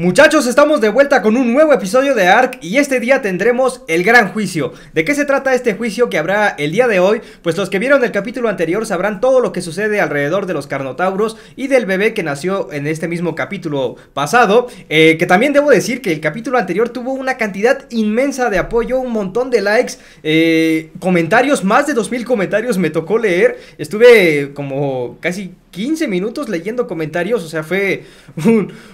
Muchachos, estamos de vuelta con un nuevo episodio de Arc y este día tendremos el gran juicio. ¿De qué se trata este juicio que habrá el día de hoy? Pues los que vieron el capítulo anterior sabrán todo lo que sucede alrededor de los carnotauros y del bebé que nació en este mismo capítulo pasado. Eh, que también debo decir que el capítulo anterior tuvo una cantidad inmensa de apoyo, un montón de likes, eh, comentarios, más de 2000 comentarios me tocó leer. Estuve como casi 15 minutos leyendo comentarios, o sea, fue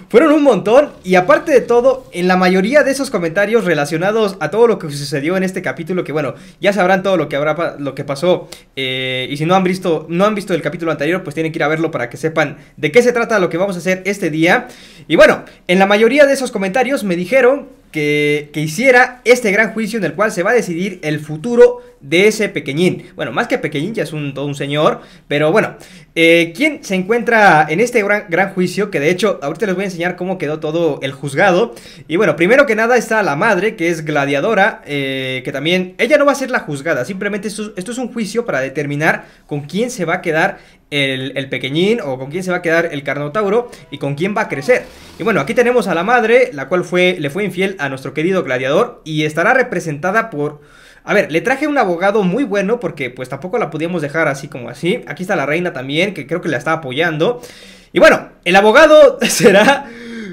fueron un montón. Y aparte de todo, en la mayoría de esos comentarios relacionados a todo lo que sucedió en este capítulo, que bueno, ya sabrán todo lo que, habrá, lo que pasó. Eh, y si no han, visto, no han visto el capítulo anterior, pues tienen que ir a verlo para que sepan de qué se trata lo que vamos a hacer este día. Y bueno, en la mayoría de esos comentarios me dijeron que, que hiciera este gran juicio en el cual se va a decidir el futuro de ese pequeñín. Bueno, más que pequeñín, ya es un, todo un señor, pero bueno, eh, ¿quién se encuentra en este gran, juicio? Que de hecho, ahorita les voy a enseñar cómo quedó todo el juzgado. Y bueno, primero que nada está la madre, que es gladiadora, eh, que también, ella no va a ser la juzgada, simplemente esto, es un juicio para determinar con quién se va a quedar el, pequeñín o con quién se va a quedar el carnotauro y con quién va a crecer. Y bueno, aquí tenemos a la madre, la cual fue, le fue infiel a nuestro querido gladiador y estará representada por a ver, le traje un abogado muy bueno porque pues tampoco la podíamos dejar así como así. Aquí está la reina también, que creo que la está apoyando. Y bueno, el abogado será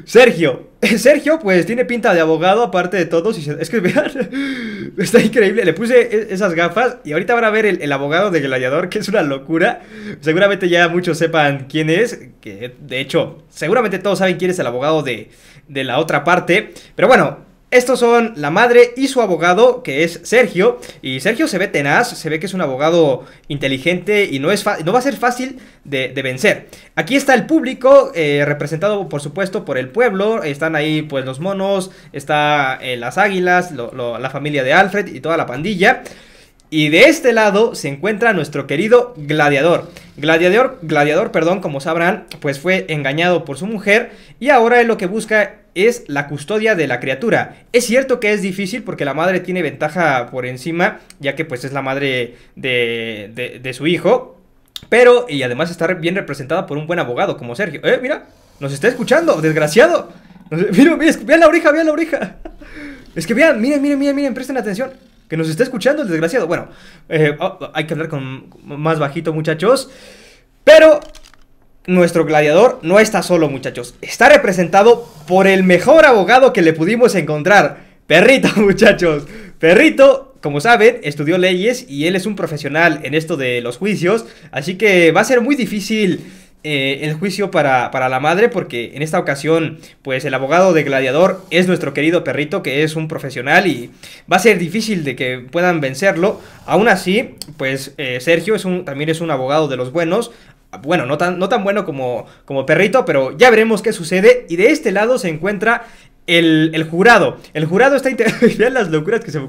Sergio. Sergio, pues tiene pinta de abogado, aparte de todos. es que vean, está increíble. Le puse e- esas gafas y ahorita van a ver el, abogado de gladiador, que es una locura. Seguramente ya muchos sepan quién es. Que de hecho, seguramente todos saben quién es el abogado de, de la otra parte. Pero bueno, estos son la madre y su abogado, que es Sergio. Y Sergio se ve tenaz, se ve que es un abogado inteligente y no, es no va a ser fácil de, vencer. Aquí está el público, eh, representado por supuesto por el pueblo. Están ahí pues los monos, está eh, las águilas, la familia de Alfred y toda la pandilla. Y de este lado se encuentra nuestro querido gladiador. Gladiador, gladiador, perdón, como sabrán, pues fue engañado por su mujer y ahora él lo que busca es la custodia de la criatura. Es cierto que es difícil porque la madre tiene ventaja por encima, ya que pues es la madre de, de, su hijo, pero y además está bien representada por un buen abogado como Sergio. Eh, mira, nos está escuchando, desgraciado. Mira, mira, vean la oreja, vean la oreja. Es que vean, miren, miren, miren, miren, presten atención que nos está escuchando el desgraciado. Bueno, eh, oh, hay que hablar con más bajito, muchachos. Pero nuestro gladiador no está solo, muchachos. Está representado por el mejor abogado que le pudimos encontrar. Perrito, muchachos. Perrito, como saben, estudió leyes y él es un profesional en esto de los juicios. Así que va a ser muy difícil eh, el juicio para, la madre, porque en esta ocasión, pues el abogado de Gladiador es nuestro querido perrito, que es un profesional y va a ser difícil de que puedan vencerlo. Aún así, pues eh, Sergio es un, también es un abogado de los buenos. Bueno, no tan, no tan bueno como, como perrito, pero ya veremos qué sucede. Y de este lado se encuentra el, el, jurado. El jurado está Vean las locuras que se me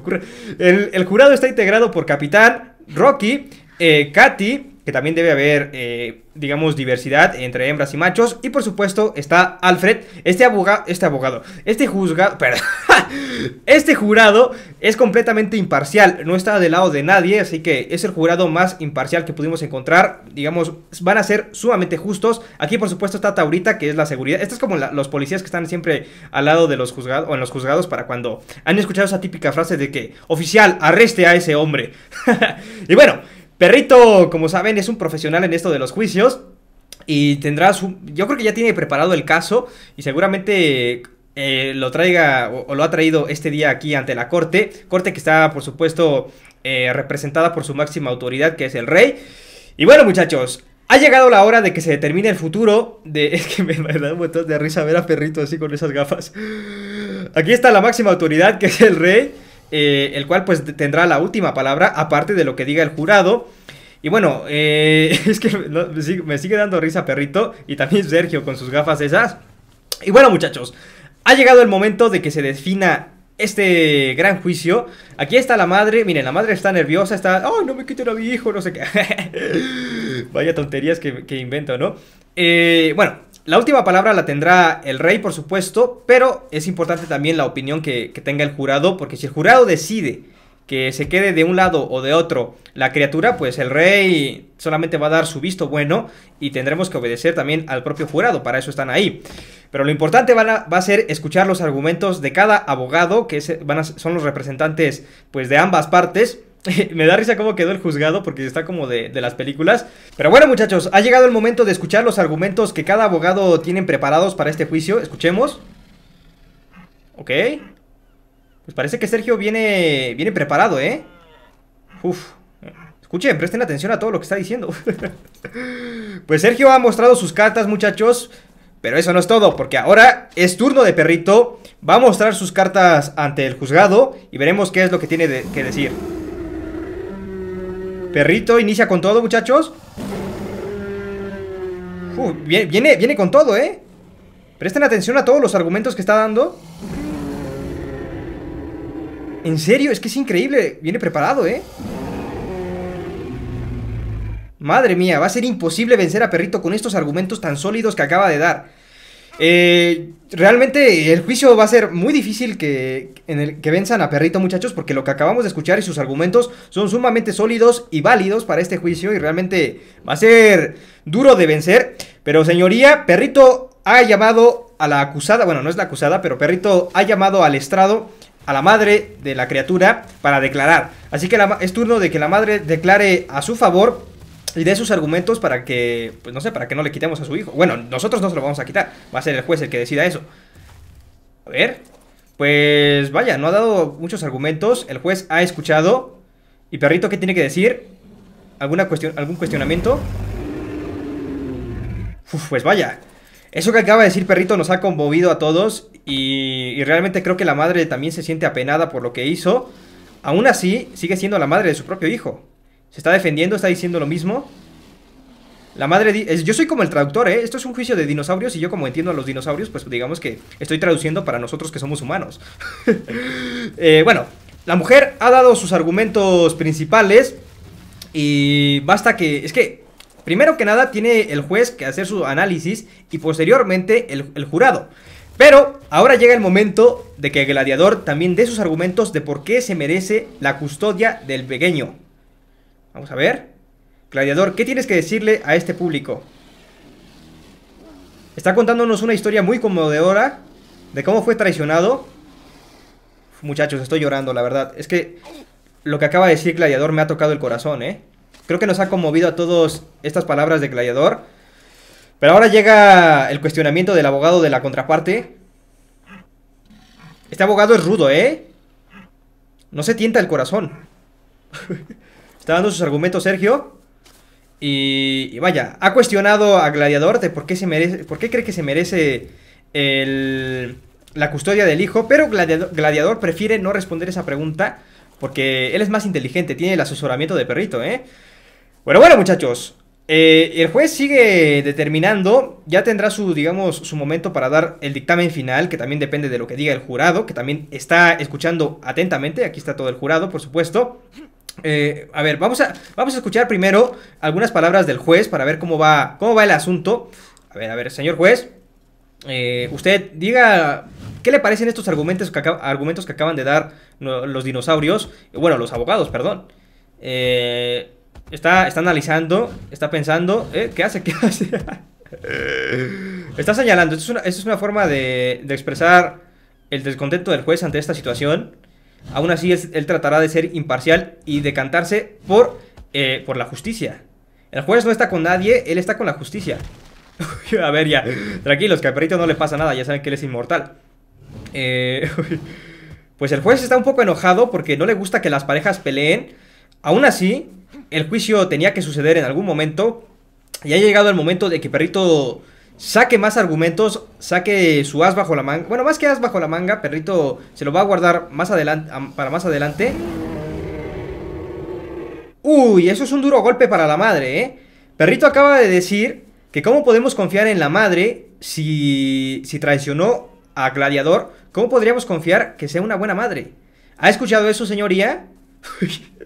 El, jurado está integrado por Capitán, Rocky, eh, Katy, que también debe haber, eh, digamos, diversidad entre hembras y machos. Y por supuesto está Alfred, este abogado, este abogado, este juzgado, perdón, este jurado es completamente imparcial, no está del lado de nadie, así que es el jurado más imparcial que pudimos encontrar. Digamos, van a ser sumamente justos. Aquí por supuesto está Taurita, que es la seguridad. Estos es como los policías que están siempre al lado de los juzgados, o en los juzgados para cuando han escuchado esa típica frase de que, oficial, arreste a ese hombre. y bueno, Perrito, como saben, es un profesional en esto de los juicios. Y tendrá su. Yo creo que ya tiene preparado el caso. Y seguramente eh, lo traiga o, lo ha traído este día aquí ante la corte. Corte que está, por supuesto, eh, representada por su máxima autoridad, que es el rey. Y bueno, muchachos, ha llegado la hora de que se determine el futuro de... Es que me da un montón de risa ver a Perrito así con esas gafas. Aquí está la máxima autoridad, que es el rey. Eh, el cual pues tendrá la última palabra, aparte de lo que diga el jurado. Y bueno, eh, es que me sigue dando risa Perrito y también Sergio con sus gafas esas. Y bueno muchachos, ha llegado el momento de que se defina este gran juicio. Aquí está la madre. Miren, la madre está nerviosa, está. ¡Ay, no me quiten a mi hijo! No sé qué. Vaya tonterías que, que invento, ¿no? Eh, bueno, la última palabra la tendrá el rey, por supuesto, pero es importante también la opinión que, tenga el jurado, porque si el jurado decide que se quede de un lado o de otro la criatura, pues el rey solamente va a dar su visto bueno y tendremos que obedecer también al propio jurado, para eso están ahí. Pero lo importante va a ser escuchar los argumentos de cada abogado, que son los representantes pues de ambas partes, Me da risa cómo quedó el juzgado porque está como de, las películas. Pero bueno muchachos, ha llegado el momento de escuchar los argumentos que cada abogado tienen preparados para este juicio. Escuchemos. Ok. Pues parece que Sergio viene, viene preparado, ¿eh? Uf. Escuchen, presten atención a todo lo que está diciendo. pues Sergio ha mostrado sus cartas muchachos. Pero eso no es todo, porque ahora es turno de Perrito. Va a mostrar sus cartas ante el juzgado y veremos qué es lo que tiene que decir. Perrito, inicia con todo, muchachos. viene, viene con todo, ¿eh? Presten atención a todos los argumentos que está dando. En serio, es que es increíble. Viene preparado, ¿eh? Madre mía, va a ser imposible vencer a Perrito con estos argumentos tan sólidos que acaba de dar. Eh, realmente el juicio va a ser muy difícil que, en el, que venzan a Perrito, muchachos, porque lo que acabamos de escuchar y sus argumentos son sumamente sólidos y válidos para este juicio y realmente va a ser duro de vencer. Pero señoría, Perrito ha llamado a la acusada, bueno, no es la acusada, pero Perrito ha llamado al estrado a la madre de la criatura para declarar. Así que la, es turno de que la madre declare a su favor y dé sus argumentos para que, pues no sé, para que no le quitemos a su hijo. Bueno, nosotros no se lo vamos a quitar, va a ser el juez el que decida eso. A ver, pues vaya, no ha dado muchos argumentos, el juez ha escuchado. ¿Y perrito qué tiene que decir? ¿Alguna cuestión, ¿Algún cuestionamiento? pues vaya, eso que acaba de decir perrito nos ha conmovido a todos y realmente creo que la madre también se siente apenada por lo que hizo. Aún así, sigue siendo la madre de su propio hijo. Se está defendiendo, está diciendo lo mismo. La madre... Yo soy como el traductor, ¿eh? Esto es un juicio de dinosaurios y yo como entiendo a los dinosaurios, pues digamos que estoy traduciendo para nosotros que somos humanos. Eh, bueno, la mujer ha dado sus argumentos principales y basta que... Es que, primero que nada, tiene el juez que hacer su análisis y posteriormente el, el jurado. Pero ahora llega el momento de que el gladiador también dé sus argumentos de por qué se merece la custodia del pequeño. Vamos a ver. Gladiador, ¿qué tienes que decirle a este público? Está contándonos una historia muy conmovedora de cómo fue traicionado. Muchachos, estoy llorando, la verdad. Es que lo que acaba de decir Gladiador me ha tocado el corazón, ¿eh? Creo que nos ha conmovido a todos estas palabras de Gladiador. Pero ahora llega el cuestionamiento del abogado de la contraparte. Este abogado es rudo, ¿eh? No se tienta el corazón. Está dando sus argumentos Sergio. Y, vaya, ha cuestionado a Gladiador de por qué se merece, por qué cree que se merece el, la custodia del hijo, pero Gladiador, Gladiador prefiere no responder esa pregunta porque él es más inteligente, tiene el asesoramiento de perrito, ¿eh? Bueno, bueno, muchachos. Eh, el juez sigue determinando, ya tendrá su, digamos, su momento para dar el dictamen final, que también depende de lo que diga el jurado, que también está escuchando atentamente, aquí está todo el jurado, por supuesto. Eh, a ver, vamos a, vamos a escuchar primero algunas palabras del juez para ver cómo va, cómo va el asunto. A ver, a ver, señor juez, eh, usted diga qué le parecen estos argumentos que, argumentos que acaban de dar los dinosaurios, bueno, los abogados, perdón. Eh, está, está analizando, está pensando, ¿qué hace? ¿Qué hace? está señalando, esto es una, es una forma de, de expresar el descontento del juez ante esta situación. Aún así, él tratará de ser imparcial y decantarse por, eh, por la justicia. El juez no está con nadie, él está con la justicia. a ver, ya. Tranquilos, que al perrito no le pasa nada, ya saben que él es inmortal. Eh, pues el juez está un poco enojado porque no le gusta que las parejas peleen. Aún así, el juicio tenía que suceder en algún momento. Y ha llegado el momento de que perrito saque más argumentos, saque su as bajo la manga. Bueno, más que as bajo la manga, perrito se lo va a guardar más adelante para más adelante. Uy, eso es un duro golpe para la madre, ¿eh? Perrito acaba de decir que cómo podemos confiar en la madre si, si traicionó a Gladiador. ¿Cómo podríamos confiar que sea una buena madre? ¿Ha escuchado eso, señoría?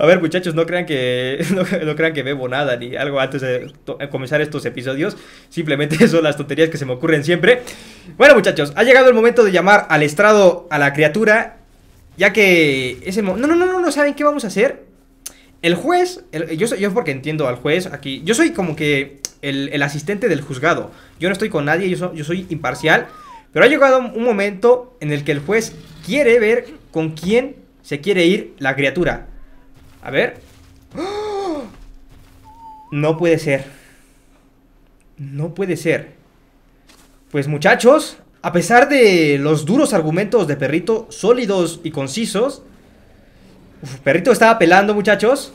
A ver, muchachos, no crean que no, crean que bebo nada ni algo antes de eh, comenzar estos episodios. Simplemente son las tonterías que se me ocurren siempre. Bueno, muchachos, ha llegado el momento de llamar al estrado a la criatura, ya que ese no, no, no, no, no saben qué vamos a hacer. El juez, yo, yo porque entiendo al juez aquí, yo soy como que el, asistente del juzgado. Yo no estoy con nadie, yo, yo soy imparcial. Pero ha llegado un momento en el que el juez quiere ver con quién se quiere ir la criatura. A ver. No puede ser. No puede ser. Pues muchachos, a pesar de los duros argumentos de Perrito, sólidos y concisos, Perrito estaba pelando muchachos.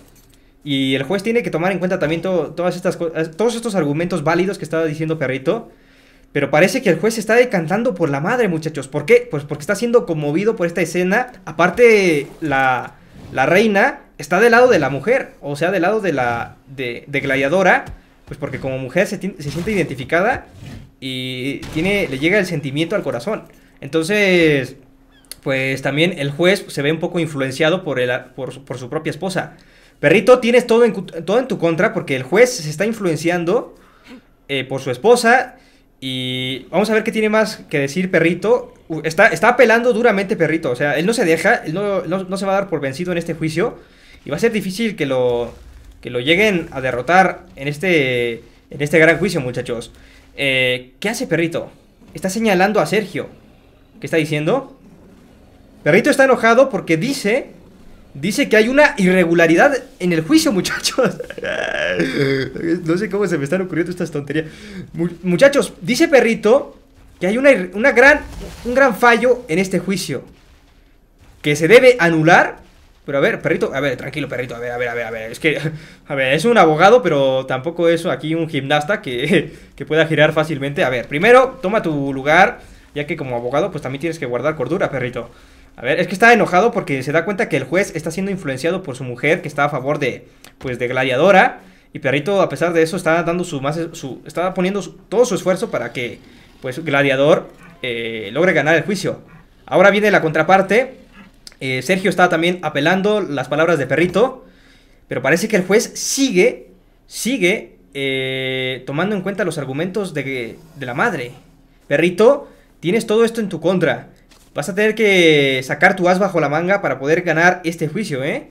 Y el juez tiene que tomar en cuenta también todas estas todos estos argumentos válidos que estaba diciendo Perrito. Pero parece que el juez se está decantando por la madre, muchachos. ¿Por qué? Pues porque está siendo conmovido por esta escena. Aparte, la, la reina está del lado de la mujer, o sea, del lado de la de, de gladiadora, pues porque como mujer se, siente identificada y tiene, le llega el sentimiento al corazón. Entonces, pues también el juez se ve un poco influenciado por, por, su propia esposa. Perrito, tienes todo en, todo en tu contra porque el juez se está influenciando eh, por su esposa y vamos a ver qué tiene más que decir Perrito. Está, está apelando duramente Perrito. O sea, él no se deja, él no, se va a dar por vencido en este juicio. Y va a ser difícil que lo, que lo lleguen a derrotar en este, en este gran juicio, muchachos. Eh, ¿Qué hace Perrito? Está señalando a Sergio. ¿Qué está diciendo? Perrito está enojado porque dice Dice que hay una irregularidad en el juicio, muchachos. no sé cómo se me están ocurriendo estas tonterías. Muchachos, dice Perrito que hay una, gran, un gran fallo en este juicio. Que se debe anular. Pero a ver, perrito, a ver, tranquilo, perrito, a ver, a ver, a ver, ver. Es que, a ver, es un abogado, pero tampoco es aquí un gimnasta que, que pueda girar fácilmente. A ver, primero, toma tu lugar, ya que como abogado, pues también tienes que guardar cordura, perrito. A ver, es que está enojado porque se da cuenta que el juez está siendo influenciado por su mujer que está a favor de, pues, de gladiadora. Y Perrito, a pesar de eso, está dando su más, su, está poniendo todo su esfuerzo para que, pues, Gladiador eh, logre ganar el juicio. Ahora viene la contraparte. Eh, Sergio está también apelando las palabras de Perrito, pero parece que el juez sigue, sigue eh, tomando en cuenta los argumentos de, de la madre. Perrito, tienes todo esto en tu contra. Vas a tener que sacar tu as bajo la manga para poder ganar este juicio, ¿eh?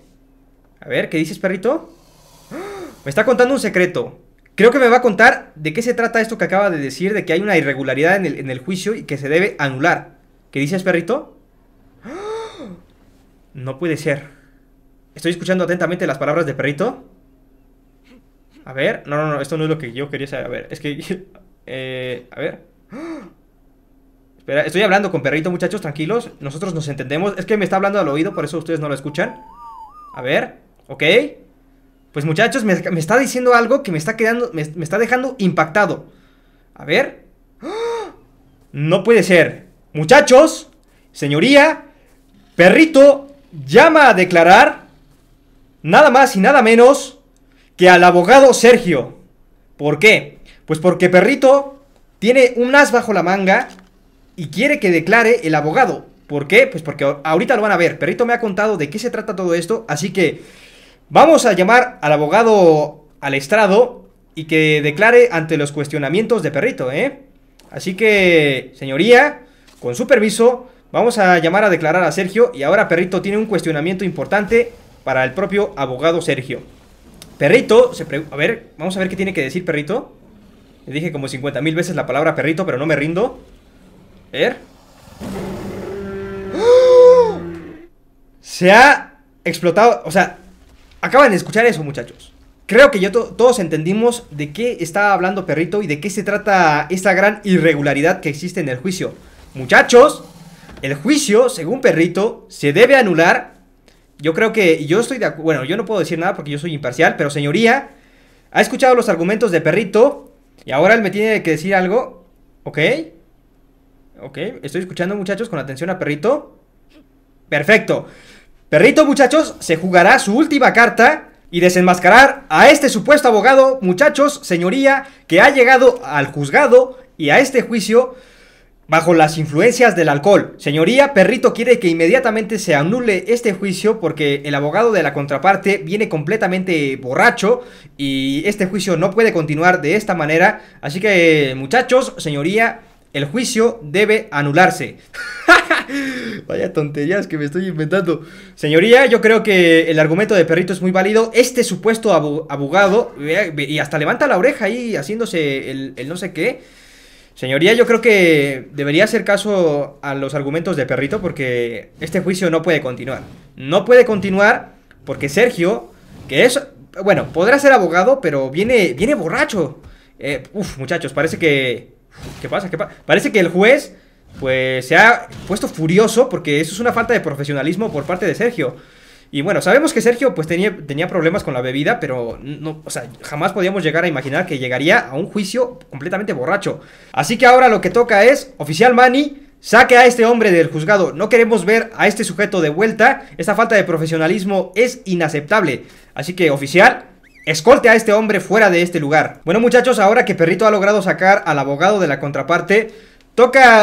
A ver, ¿qué dices, perrito? ¡Ah! Me está contando un secreto. Creo que me va a contar de qué se trata esto que acaba de decir, de que hay una irregularidad en el, juicio y que se debe anular. ¿Qué dices, perrito? ¡Ah! No puede ser. Estoy escuchando atentamente las palabras de perrito. A ver, no, no, no, esto no es lo que yo quería saber. A ver, es que... Eh, a ver... Espera, estoy hablando con perrito, muchachos, tranquilos. Nosotros nos entendemos. Es que me está hablando al oído, por eso ustedes no lo escuchan. A ver, ok. Pues muchachos, me, está diciendo algo que me está quedando, me, está dejando impactado. A ver. No puede ser. Muchachos, señoría, perrito llama a declarar nada más y nada menos que al abogado Sergio. ¿Por qué? Pues porque perrito tiene un as bajo la manga y quiere que declare el abogado. ¿Por qué? Pues porque ahorita lo van a ver. Perrito me ha contado de qué se trata todo esto, así que vamos a llamar al abogado al estrado y que declare ante los cuestionamientos de Perrito, ¿eh? Así que, señoría, con su permiso, vamos a llamar a declarar a Sergio y ahora Perrito tiene un cuestionamiento importante para el propio abogado Sergio. Perrito, se a ver, vamos a ver qué tiene que decir Perrito. Le dije como 50.000 veces la palabra perrito, pero no me rindo. ¿Er? Se ha explotado. O sea, acaban de escuchar eso, muchachos. Creo que yo todos entendimos de qué está hablando Perrito y de qué se trata esta gran irregularidad que existe en el juicio. Muchachos, el juicio, según Perrito, se debe anular. Yo creo que yo estoy de acuerdo. Bueno, yo no puedo decir nada porque yo soy imparcial, pero señoría, ha escuchado los argumentos de Perrito y ahora él me tiene que decir algo. ¿Ok? Ok, estoy escuchando muchachos con atención a Perrito. Perfecto. Perrito muchachos se jugará su última carta y desenmascarar a este supuesto abogado, muchachos, señoría, que ha llegado al juzgado y a este juicio bajo las influencias del alcohol. Señoría, Perrito quiere que inmediatamente se anule este juicio porque el abogado de la contraparte viene completamente borracho y este juicio no puede continuar de esta manera. Así que, muchachos, señoría, el juicio debe anularse. Vaya tonterías que me estoy inventando. Señoría, yo creo que el argumento de perrito es muy válido. Este supuesto abogado, y hasta levanta la oreja ahí haciéndose el, no sé qué. Señoría, yo creo que debería hacer caso a los argumentos de perrito porque este juicio no puede continuar. No puede continuar porque Sergio, que es, bueno, podrá ser abogado, pero viene, viene borracho. Eh, uf, muchachos, parece que ¿Qué pasa? ¿Qué pasa? Parece que el juez, pues, se ha puesto furioso porque eso es una falta de profesionalismo por parte de Sergio. Y bueno, sabemos que Sergio pues tenía, problemas con la bebida, pero no, jamás podíamos llegar a imaginar que llegaría a un juicio completamente borracho. Así que ahora lo que toca es, oficial Manny, saque a este hombre del juzgado. No queremos ver a este sujeto de vuelta. Esta falta de profesionalismo es inaceptable. Así que, oficial, Escolte a este hombre fuera de este lugar. Bueno muchachos, ahora que Perrito ha logrado sacar al abogado de la contraparte, toca,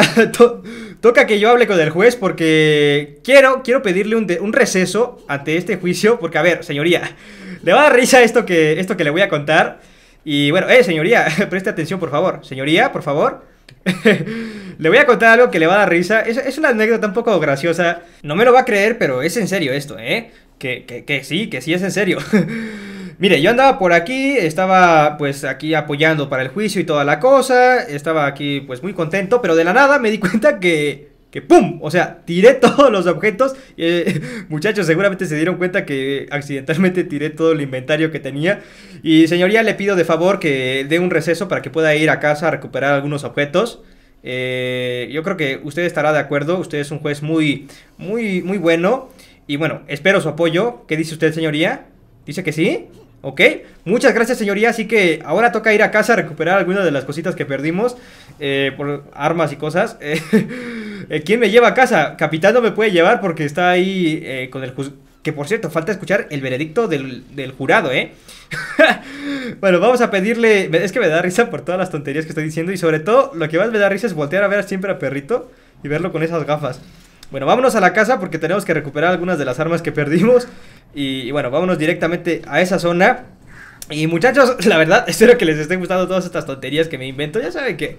toca que yo hable con el juez porque quiero, quiero pedirle un, un, receso ante este juicio, porque a ver, señoría, le va a dar risa esto que, esto que le voy a contar. Y bueno, eh, señoría, preste atención por favor. Señoría, por favor. le voy a contar algo que le va a dar risa. Es, es, una anécdota un poco graciosa. No me lo va a creer, pero es en serio esto, ¿eh? Que, que, que sí, que sí es en serio. Mire, yo andaba por aquí, estaba pues aquí apoyando para el juicio y toda la cosa, estaba aquí pues muy contento, pero de la nada me di cuenta que... Que ¡pum! O sea, tiré todos los objetos. Eh, muchachos, seguramente se dieron cuenta que accidentalmente tiré todo el inventario que tenía. Y señoría, le pido de favor que dé un receso para que pueda ir a casa a recuperar algunos objetos. Eh, yo creo que usted estará de acuerdo. Usted es un juez muy, muy, muy bueno. Y bueno, espero su apoyo. ¿Qué dice usted, señoría? ¿Dice que sí? ¿Ok? Muchas gracias, señoría. Así que ahora toca ir a casa a recuperar algunas de las cositas que perdimos. Eh, por armas y cosas. Eh, ¿Quién me lleva a casa? Capitán no me puede llevar porque está ahí eh, con el Que por cierto, falta escuchar el veredicto del, del jurado, ¿eh? bueno, vamos a pedirle... Es que me da risa por todas las tonterías que estoy diciendo. Y sobre todo, lo que más me da risa es voltear a ver siempre a Perrito y verlo con esas gafas. Bueno, vámonos a la casa porque tenemos que recuperar algunas de las armas que perdimos. Y, bueno, vámonos directamente a esa zona. Y muchachos, la verdad, espero que les estén gustando todas estas tonterías que me invento. Ya saben que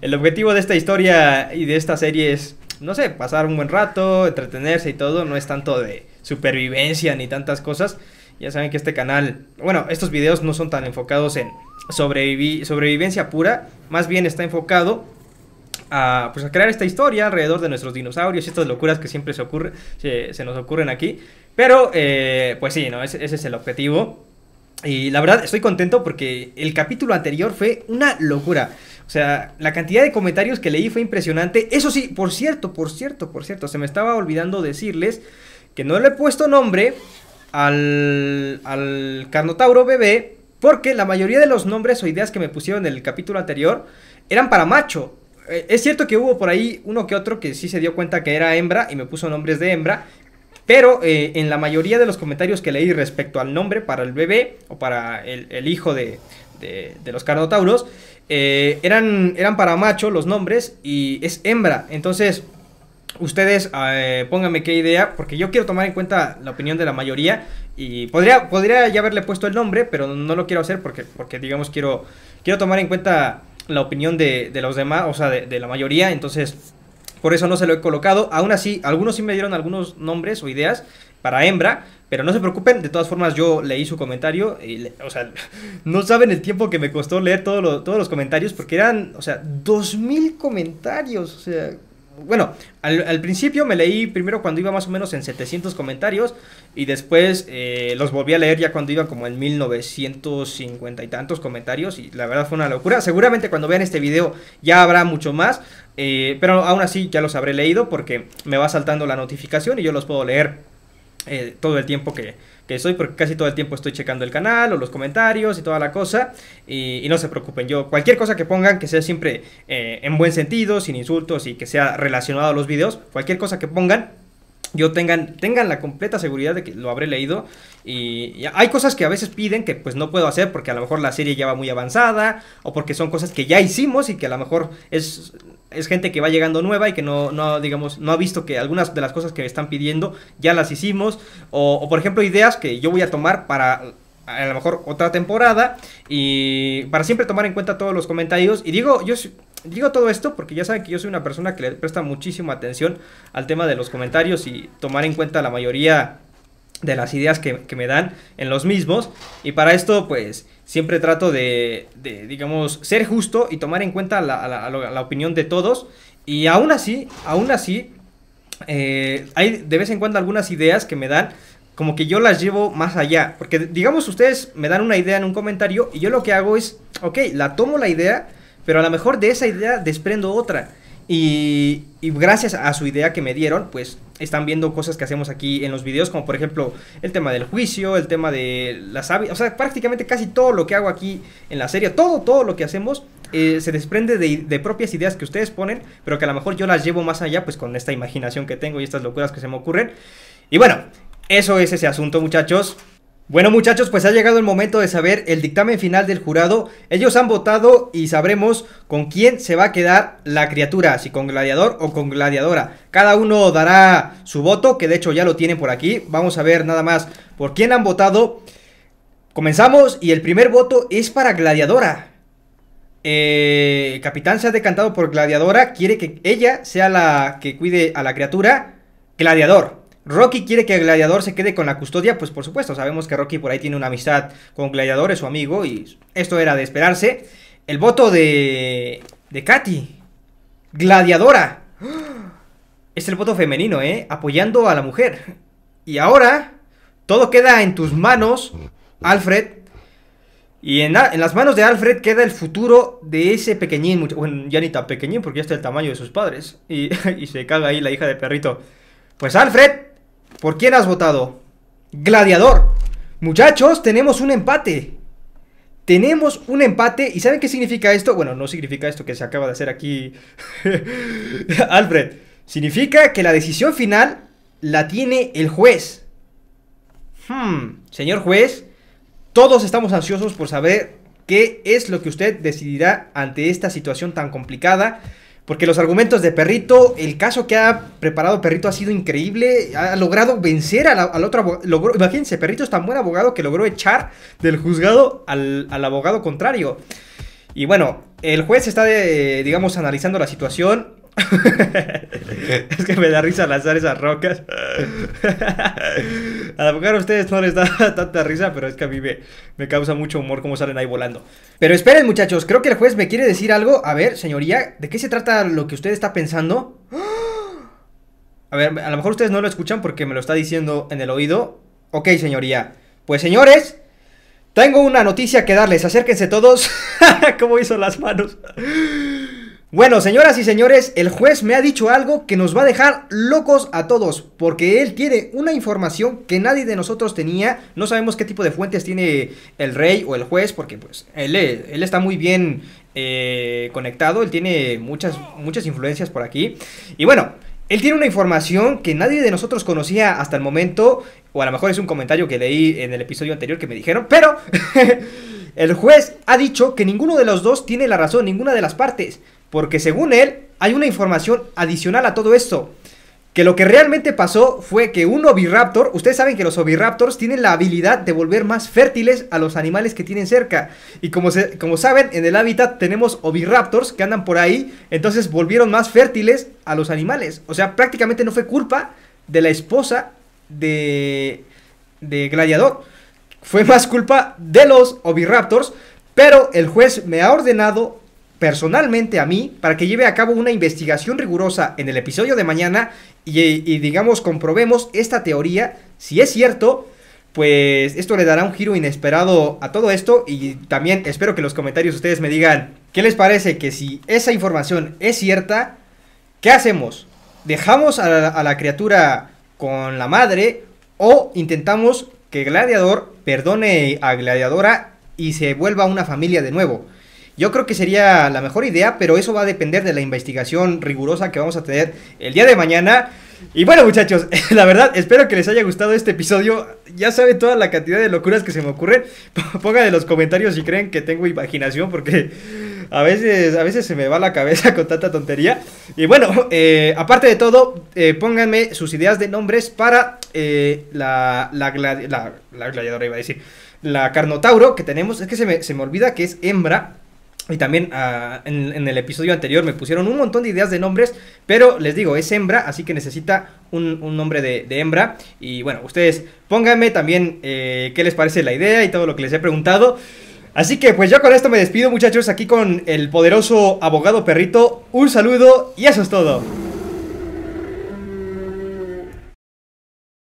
el objetivo de esta historia y de esta serie es, no sé, pasar un buen rato, entretenerse y todo. No es tanto de supervivencia ni tantas cosas. Ya saben que este canal, bueno, estos videos no son tan enfocados en sobrevivir, sobrevivencia pura. Más bien está enfocado a, pues a crear esta historia alrededor de nuestros dinosaurios y estas locuras que siempre se, ocurre, se, nos ocurren aquí. Pero, eh, pues sí, ¿no? Ese, ese, es el objetivo. Y la verdad, estoy contento porque el capítulo anterior fue una locura. O sea, la cantidad de comentarios que leí fue impresionante. Eso sí, por cierto, por cierto, por cierto, se me estaba olvidando decirles que no le he puesto nombre al, al Carnotauro bebé porque la mayoría de los nombres o ideas que me pusieron en el capítulo anterior eran para macho. Eh, es cierto que hubo por ahí uno que otro que sí se dio cuenta que era hembra y me puso nombres de hembra. Pero eh, en la mayoría de los comentarios que leí respecto al nombre para el bebé o para el, hijo de, los carnotauros, eh, eran, eran para macho los nombres y es hembra. Entonces, ustedes pónganme qué idea, porque yo quiero tomar en cuenta la opinión de la mayoría y podría, podría ya haberle puesto el nombre, pero no lo quiero hacer porque, porque digamos, quiero, quiero tomar en cuenta la opinión de, los demás, o sea, de, la mayoría, entonces por eso no se lo he colocado. Aún así, algunos sí me dieron algunos nombres o ideas para hembra, pero no se preocupen, de todas formas yo leí su comentario, y o sea, no saben el tiempo que me costó leer todos los comentarios, porque eran, o sea, Dos 2.000 comentarios, o sea, bueno, al, principio me leí primero cuando iba más o menos en 700 comentarios y después eh, los volví a leer ya cuando iban como en 1950 y tantos comentarios y la verdad fue una locura. Seguramente cuando vean este video ya habrá mucho más, eh, pero aún así ya los habré leído porque me va saltando la notificación y yo los puedo leer eh, todo el tiempo que, que soy, porque casi todo el tiempo estoy checando el canal o los comentarios y toda la cosa. Y, no se preocupen, yo cualquier cosa que pongan, que sea siempre eh, en buen sentido, sin insultos y que sea relacionado a los videos, cualquier cosa que pongan, yo tengan, tengan la completa seguridad de que lo habré leído y, hay cosas que a veces piden que pues no puedo hacer porque a lo mejor la serie ya va muy avanzada o porque son cosas que ya hicimos y que a lo mejor es, es gente que va llegando nueva y que no, no, digamos, no ha visto que algunas de las cosas que me están pidiendo ya las hicimos o, o por ejemplo ideas que yo voy a tomar para a lo mejor otra temporada y para siempre tomar en cuenta todos los comentarios y digo yo digo todo esto porque ya saben que yo soy una persona que le presta muchísima atención al tema de los comentarios y tomar en cuenta la mayoría de las ideas que, me dan en los mismos. Y para esto, pues, siempre trato de, de digamos, ser justo y tomar en cuenta la, la, opinión de todos. Y aún así, aún así, eh, hay de vez en cuando algunas ideas que me dan, como que yo las llevo más allá. Porque, digamos, ustedes me dan una idea en un comentario y yo lo que hago es, ok, la tomo la idea, pero a lo mejor de esa idea desprendo otra. Y, gracias a su idea que me dieron, pues están viendo cosas que hacemos aquí en los videos, como por ejemplo el tema del juicio, el tema de las aves o sea, prácticamente casi todo lo que hago aquí en la serie, todo, todo lo que hacemos eh, se desprende de, de, propias ideas que ustedes ponen, pero que a lo mejor yo las llevo más allá, pues con esta imaginación que tengo y estas locuras que se me ocurren. Y bueno, eso es ese asunto, muchachos. Bueno muchachos, pues ha llegado el momento de saber el dictamen final del jurado. Ellos han votado y sabremos con quién se va a quedar la criatura, si con gladiador o con gladiadora. Cada uno dará su voto, que de hecho ya lo tienen por aquí. Vamos a ver nada más por quién han votado. Comenzamos y el primer voto es para gladiadora. Eh, capitán se ha decantado por gladiadora, quiere que ella sea la que cuide a la criatura. Gladiador. Rocky quiere que Gladiador se quede con la custodia, pues por supuesto, sabemos que Rocky por ahí tiene una amistad con Gladiador, es su amigo, y esto era de esperarse. El voto de. de Katy. Gladiadora. Es el voto femenino, ¿eh? Apoyando a la mujer. Y ahora, todo queda en tus manos, Alfred. Y en, las manos de Alfred queda el futuro de ese pequeñín, bueno, ya ni tan pequeñín porque ya está el tamaño de sus padres. Y, y se caga ahí la hija de perrito. Pues Alfred, ¿Por quién has votado? Gladiador. Muchachos, tenemos un empate. Tenemos un empate. ¿Y saben qué significa esto? Bueno, no significa esto que se acaba de hacer aquí Alfred. Significa que la decisión final la tiene el juez. Hmm, señor juez, todos estamos ansiosos por saber qué es lo que usted decidirá ante esta situación tan complicada porque los argumentos de Perrito, el caso que ha preparado Perrito ha sido increíble. Ha logrado vencer al otro abogado. imagínense, Perrito es tan buen abogado que logró echar del juzgado al, abogado contrario. Y bueno, el juez está, digamos, analizando la situación es que me da risa lanzar esas rocas. a lo mejor a ustedes no les da tanta risa, pero es que a mí me, causa mucho humor cómo salen ahí volando. Pero esperen muchachos, creo que el juez me quiere decir algo. A ver, señoría, ¿de qué se trata lo que usted está pensando? A ver, a lo mejor ustedes no lo escuchan porque me lo está diciendo en el oído. Ok, señoría. Pues señores, tengo una noticia que darles. Acérquense todos. ¿Cómo hizo las manos? Bueno, señoras y señores, el juez me ha dicho algo que nos va a dejar locos a todos, porque él tiene una información que nadie de nosotros tenía, no sabemos qué tipo de fuentes tiene el rey o el juez, porque pues él, está muy bien eh, conectado, él tiene muchas, muchas influencias por aquí, y bueno, él tiene una información que nadie de nosotros conocía hasta el momento, o a lo mejor es un comentario que leí en el episodio anterior que me dijeron, pero el juez ha dicho que ninguno de los dos tiene la razón, ninguna de las partes porque según él hay una información adicional a todo esto. Que lo que realmente pasó fue que un oviraptor, ustedes saben que los oviraptors tienen la habilidad de volver más fértiles a los animales que tienen cerca. Y como, como saben, en el hábitat tenemos oviraptors que andan por ahí, entonces volvieron más fértiles a los animales. O sea, prácticamente no fue culpa de la esposa de, de Gladiador. Fue más culpa de los oviraptors, pero el juez me ha ordenado personalmente a mí para que lleve a cabo una investigación rigurosa en el episodio de mañana y, digamos comprobemos esta teoría, si es cierto, pues esto le dará un giro inesperado a todo esto y también espero que en los comentarios ustedes me digan qué les parece que si esa información es cierta, ¿qué hacemos? ¿Dejamos a la, a la criatura con la madre o intentamos que Gladiador perdone a Gladiadora y se vuelva una familia de nuevo? Yo creo que sería la mejor idea, pero eso va a depender de la investigación rigurosa que vamos a tener el día de mañana. Y bueno, muchachos, la verdad, espero que les haya gustado este episodio. Ya sabe toda la cantidad de locuras que se me ocurren. Pongan en los comentarios si creen que tengo imaginación, porque a veces, a veces se me va la cabeza con tanta tontería. Y bueno, eh, aparte de todo, eh, pónganme sus ideas de nombres para eh, la, la, gladiadora, iba a decir. La Carnotauro que tenemos. Es que se me, se me olvida que es hembra. Y también ah, en, el episodio anterior me pusieron un montón de ideas de nombres, pero les digo, es hembra, así que necesita un, nombre de, hembra. Y bueno, ustedes pónganme también eh, qué les parece la idea y todo lo que les he preguntado. Así que pues yo con esto me despido muchachos aquí con el poderoso abogado perrito. Un saludo y eso es todo.